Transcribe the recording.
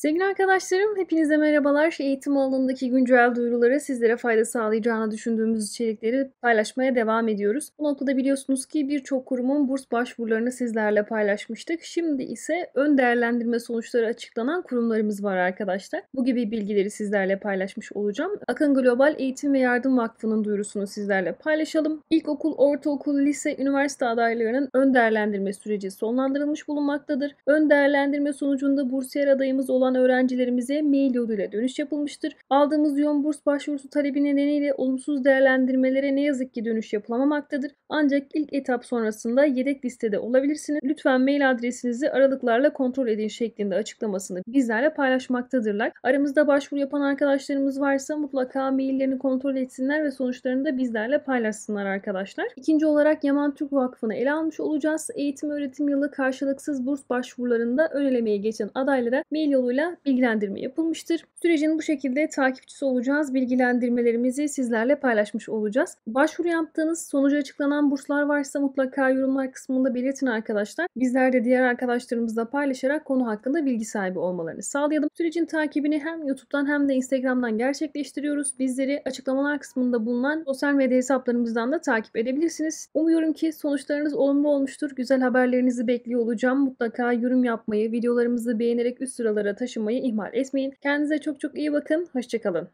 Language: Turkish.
Sevgili arkadaşlarım, hepinize merhabalar. Eğitim alanındaki güncel duyuruları sizlere fayda sağlayacağını düşündüğümüz içerikleri paylaşmaya devam ediyoruz. Bu noktada biliyorsunuz ki birçok kurumun burs başvurularını sizlerle paylaşmıştık. Şimdi ise ön değerlendirme sonuçları açıklanan kurumlarımız var arkadaşlar. Bu gibi bilgileri sizlerle paylaşmış olacağım. Akın Global Eğitim ve Yardım Vakfı'nın duyurusunu sizlerle paylaşalım. İlkokul, ortaokul, lise, üniversite adaylarının ön değerlendirme süreci sonlandırılmış bulunmaktadır. Ön değerlendirme sonucunda bursiyer adayımız olan olan öğrencilerimize mail yoluyla dönüş yapılmıştır. Aldığımız yoğun burs başvurusu talebi nedeniyle olumsuz değerlendirmelere ne yazık ki dönüş yapılamamaktadır. Ancak ilk etap sonrasında yedek listede olabilirsiniz. Lütfen mail adresinizi aralıklarla kontrol edin şeklinde açıklamasını bizlerle paylaşmaktadırlar. Aramızda başvuru yapan arkadaşlarımız varsa mutlaka maillerini kontrol etsinler ve sonuçlarını da bizlerle paylaşsınlar arkadaşlar. İkinci olarak Yaman Türk Vakfı'nı ele almış olacağız. Eğitim öğretim yılı karşılıksız burs başvurularında önelemeye geçen adaylara mail yoluyla kadarıyla bilgilendirme yapılmıştır. Sürecin bu şekilde takipçisi olacağız. Bilgilendirmelerimizi sizlerle paylaşmış olacağız. Başvuru yaptığınız sonucu açıklanan burslar varsa mutlaka yorumlar kısmında belirtin arkadaşlar. Bizler de diğer arkadaşlarımızla paylaşarak konu hakkında bilgi sahibi olmalarını sağlayalım. Sürecin takibini hem YouTube'dan hem de Instagram'dan gerçekleştiriyoruz. Bizleri açıklamalar kısmında bulunan sosyal medya hesaplarımızdan da takip edebilirsiniz. Umuyorum ki sonuçlarınız olumlu olmuştur. Güzel haberlerinizi bekliyor olacağım. Mutlaka yorum yapmayı, videolarımızı beğenerek üst sıralara taşınmayı ihmal etmeyin. Kendinize çok çok iyi bakın. Hoşçakalın.